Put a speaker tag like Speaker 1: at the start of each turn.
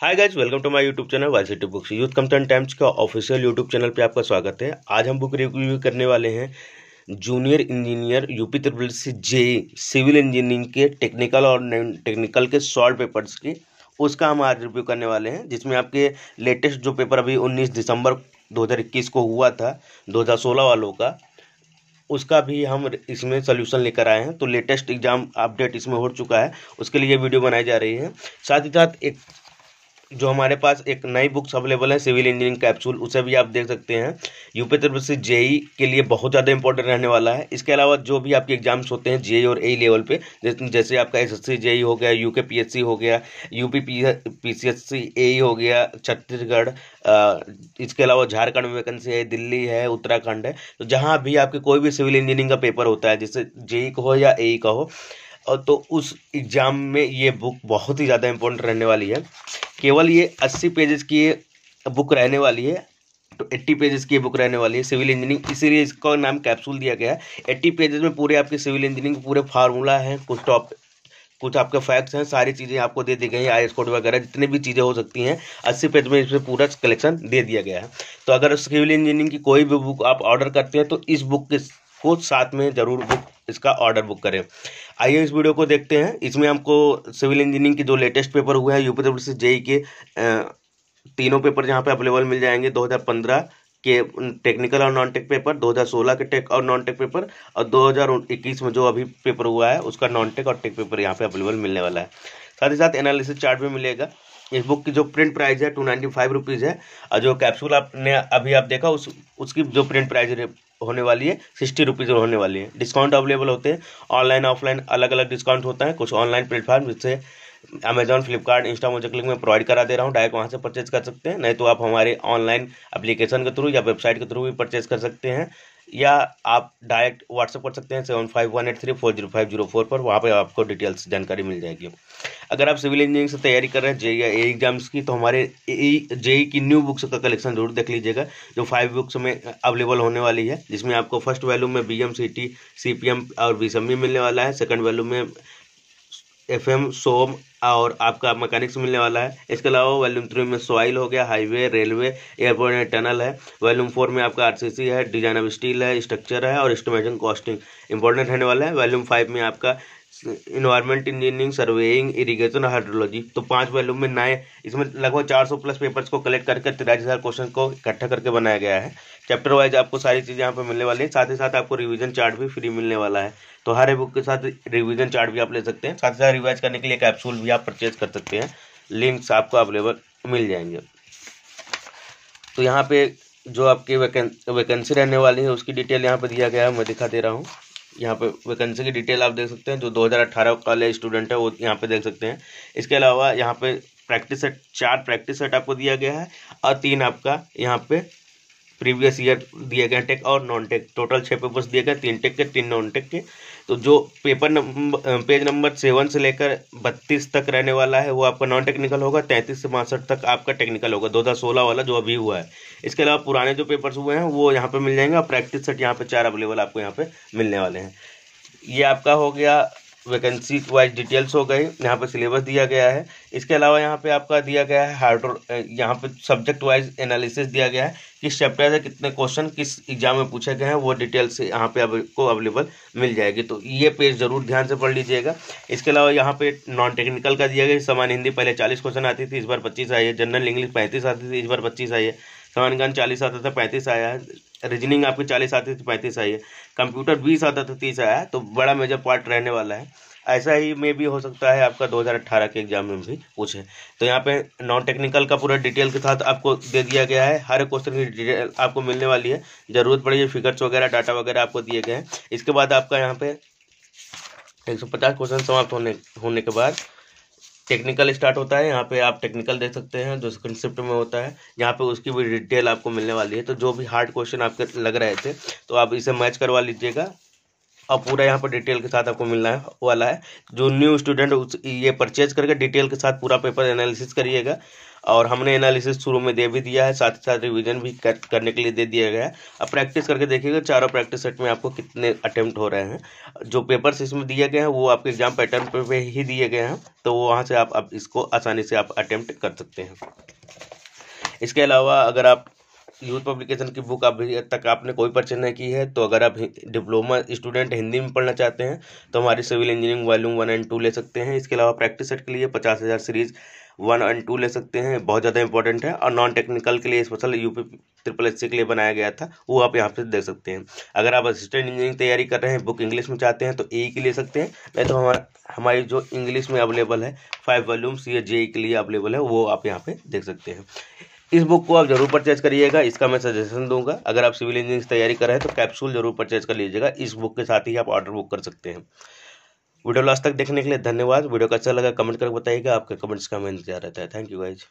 Speaker 1: hi guys welcome to my YouTube channel Y city books youth content times का official YouTube channel पे आपका स्वागत है आज हम बुक रिव्यू करने वाले हैं जूनियर इंजीनियर यूपी त्रिपुल से जे सिविल इंजीनियरिंग के टेक्निकल और नॉन टेक्निकल के शॉर्ट पेपर्स की उसका हम आज रिव्यू करने वाले हैं जिसमें आपके लेटेस्ट जो पेपर अभी उन्नीस दिसंबर दो को हुआ था दो वालों का उसका भी हम इसमें सोल्यूशन लेकर आए हैं तो लेटेस्ट एग्जाम अपडेट इसमें हो चुका है उसके लिए वीडियो बनाई जा रही है साथ ही साथ एक जो हमारे पास एक नई बुक्स अवेलेबल है सिविल इंजीनियरिंग कैप्सूल उसे भी आप देख सकते हैं यूपी तरफ से जेई के लिए बहुत ज़्यादा इंपॉर्टेंट रहने वाला है इसके अलावा जो भी आपके एग्जाम्स होते हैं जेई और ए लेवल पे जैसे आपका एस एस जेई हो गया यूके पीएससी हो गया यूपी सी ए हो गया छत्तीसगढ़ इसके अलावा झारखंड में वैकेंसी है दिल्ली है उत्तराखंड है तो जहाँ भी आपके कोई भी सिविल इंजीनियरिंग का पेपर होता है जैसे जेई का हो या ए e का हो और तो उस एग्ज़ाम में ये बुक बहुत ही ज़्यादा इम्पोर्टेंट रहने वाली है केवल ये अस्सी पेजेस की बुक रहने वाली है तो एट्टी पेजेस की बुक रहने वाली है सिविल इंजीनियरिंग इसीलिए इसका नाम कैप्सूल दिया गया है एट्टी पेजेस में पूरे आपके सिविल इंजीनियरिंग के पूरे फार्मूला हैं कुछ टॉप कुछ आपके फैक्ट्स हैं सारी चीज़ें आपको दे दी गई हैं आई कोड वगैरह जितनी भी चीज़ें हो सकती हैं अस्सी पेज में इसमें पूरा कलेक्शन दे दिया गया है तो अगर सिविल इंजीनियरिंग की कोई भी बुक आप ऑर्डर करते हैं तो इस बुक के को साथ में ज़रूर बुक इसका ऑर्डर बुक करें आइए इस वीडियो को देखते हैं इसमें हमको सिविल इंजीनियरिंग के जो लेटेस्ट पेपर हुए हैं यूपी डब्ल्यू सी जेई के तीनों पेपर जहाँ पे अवेलेबल मिल जाएंगे 2015 के टेक्निकल और नॉन टेक पेपर 2016 के टेक और नॉन टेक पेपर और 2021 में जो अभी पेपर हुआ है उसका नॉन टेक और टेक पेपर यहाँ पे अवेलेबल मिलने वाला है साथ ही साथ एनालिसिस चार्ट भी मिलेगा इस बुक की जो प्रिंट प्राइस है टू नाइन्टी फाइव रुपीज़ है और जो कैप्सूल आपने अभी आप देखा उस उसकी जो प्रिंट प्राइस होने वाली है सिक्सटी रुपीज़ होने वाली है डिस्काउंट अवेलेबल होते हैं ऑनलाइन ऑफलाइन अलग अलग डिस्काउंट होता है कुछ ऑनलाइन प्लेटफॉर्म जिससे अमेजॉन फ्लिपकार्ट इंस्टा क्लिक में प्रोवाइड करा दे रहा हूँ डायरेक्ट वहाँ से परचेज कर सकते हैं नहीं तो आप हमारे ऑनलाइन अप्लीकेशन के थ्रू या वेबसाइट के थ्रू भी परचेज कर सकते हैं या आप डायरेक्ट व्हाट्सअप कर सकते हैं seven five one eight three four zero five zero four पर वहाँ पर आपको डिटेल्स जानकारी मिल जाएगी अगर आप सिविल इंजीनियरिंग से तैयारी कर रहे हैं जे या ए एग्जाम्स की तो हमारे जेई e, e की न्यू बुक्स का कलेक्शन जरूर देख लीजिएगा जो फाइव बुक्स में अवेलेबल होने वाली है जिसमें आपको फर्स्ट वैल्यू में B M C T C P M और बी e मिलने वाला है सेकेंड वैल्यू में एफ एम सोम और आपका मैकेनिक्स मिलने वाला है इसके अलावा वॉल्यूम थ्री में सोइल हो गया highway railway airport and tunnel है वॉल्यूम फोर में आपका आरसीसी है डिजाइन ऑफ स्टील है स्ट्रक्चर है और एस्टिमेशन कॉस्टिंग इंपॉर्टेंट रहने वाला है वॉल्यूम फाइव में आपका environment engineering surveying irrigation hydrology तो पांच पहलू में नए इसमें लगभग 400 प्लस पेपर्स को कलेक्ट करके तिरालीस हज़ार क्वेश्चन को इकट्ठा करके बनाया गया है चैप्टर वाइज आपको सारी चीज़ें यहाँ पर मिलने वाली है साथ ही साथ आपको रिविजन चार्ट भी फ्री मिलने वाला है तो हर बुक के साथ रिविजन चार्ट भी आप ले सकते हैं साथ ही साथ रिवाइज करने के लिए कैप्सूल भी आप परचेज कर सकते हैं लिंक्स आपको अवेलेबल मिल जाएंगे तो यहाँ पे जो आपकी वैकेंसी रहने वाली है उसकी डिटेल यहाँ पर दिया गया है मैं दिखा दे रहा हूँ यहाँ पे वैकेंसी की डिटेल आप देख सकते हैं जो 2018 ले स्टूडेंट है वो यहाँ पे देख सकते हैं इसके अलावा यहाँ पे प्रैक्टिस सेट चार प्रैक्टिस सेट आपको दिया गया है और तीन आपका यहाँ पे प्रीवियस ईयर दिए गए टेक और नॉन टेक टोटल छः पेपर्स दिए गए तीन टेक के तीन नॉन टेक के तो जो paper number page number seven से लेकर बत्तीस तक रहने वाला है वो आपका नॉन टेक्निकल होगा तैंतीस से बासठ तक आपका टेक्निकल होगा दो हज़ार सोलह वाला जो अभी हुआ है इसके अलावा पुराने जो पेपर्स हुए हैं वो यहाँ पर मिल जाएंगे और प्रैक्टिस सेट यहाँ पर चार अवेलेबल आपको यहाँ पर मिलने वाले हैं ये आपका हो गया वैकेंसी वाइज डिटेल्स हो गए यहाँ पे सिलेबस दिया गया है इसके अलावा यहाँ पे आपका दिया गया है हार्ड यहाँ पे सब्जेक्ट वाइज एनालिसिस दिया गया है किस चैप्टर से कितने क्वेश्चन किस एग्जाम में पूछे गए हैं वो डिटेल्स यहाँ पे आपको अवेलेबल मिल जाएगी तो ये पेज ज़रूर ध्यान से पढ़ लीजिएगा इसके अलावा यहाँ पे नॉन टेक्निकल का दिया गया सामान्य हिंदी पहले चालीस क्वेश्चन आती थी इस बार पच्चीस आई है जनरल इंग्लिश पैंतीस आती थी इस बार पच्चीस आई है संवनगन चालीस आता था पैंतीस आया है रीजनिंग आपके चालीस आती थी पैंतीस आई है कंप्यूटर बीस आता था तीस आया तो बड़ा मेजर पार्ट रहने वाला है ऐसा ही में भी हो सकता है आपका 2018 के एग्जाम में भी पूछे तो यहाँ पे नॉन टेक्निकल का पूरा डिटेल के साथ आपको दे दिया गया है हर एक क्वेश्चन की डिटेल आपको मिलने वाली है ज़रूरत पड़ी है फिगर्स वगैरह डाटा वगैरह आपको दिए गए हैं इसके बाद आपका यहाँ पे 150 क्वेश्चन समाप्त होने होने के बाद टेक्निकल स्टार्ट होता है यहाँ पे आप टेक्निकल देख सकते हैं जो कंसेप्ट में होता है यहाँ पे उसकी भी डिटेल आपको मिलने वाली है तो जो भी हार्ड क्वेश्चन आपके लग रहे थे तो आप इसे मैच करवा लीजिएगा और पूरा यहाँ पर डिटेल के साथ आपको मिलना है वाला है जो न्यू स्टूडेंट ये परचेज करके डिटेल के साथ पूरा पेपर एनालिसिस करिएगा और हमने एनालिसिस शुरू में दे भी दिया है साथ ही साथ रिवीजन भी कर, करने के लिए दे दिया गया है अब प्रैक्टिस करके देखिएगा चारों प्रैक्टिस सेट में आपको कितने अटेम्प्ट हो रहे हैं जो पेपर्स इसमें दिए गए हैं वो आपके एग्जाम पैटर्न पर ही दिए गए हैं तो वहाँ से आप, अब इसको आसानी से आप अटैम्प्ट कर सकते हैं इसके अलावा अगर आप यूथ पब्लिकेशन की बुक अभी तक आपने कोई परचेज नहीं की है तो अगर आप डिप्लोमा स्टूडेंट हिंदी में पढ़ना चाहते हैं तो हमारी civil engineering volume one and two ले सकते हैं इसके अलावा प्रैक्टिस सेट के लिए पचास हज़ार सीरीज़ वन एंड टू ले सकते हैं बहुत ज़्यादा इंपॉर्टेंट है और नॉन टेक्निकल के लिए स्पेशल यूपी ट्रिपल एस के लिए बनाया गया था वो आप यहाँ से देख सकते हैं अगर आप असिस्टेंट इंजीनियरिंग तैयारी कर रहे हैं बुक इंग्लिश में चाहते हैं तो ई की ले सकते हैं नहीं तो हमारा हमारी जो इंग्लिश में अवेलेबल है फाइव वॉल्यूम्स या जे के लिए अवेलेबल है वो आप यहाँ पर देख सकते हैं इस बुक को आप जरूर परचेज करिएगा इसका मैं सजेशन दूंगा अगर आप सिविल इंजीनियरिंग की तैयारी कर रहे हैं तो कैप्सूल जरूर परचेज कर लीजिएगा इस बुक के साथ ही आप ऑर्डर बुक कर सकते हैं वीडियो लास्ट तक देखने के लिए धन्यवाद वीडियो का अच्छा लगा कमेंट करके बताइएगा आपके कमेंट्स का मैं इंतजार रहता है थैंक यू वाइज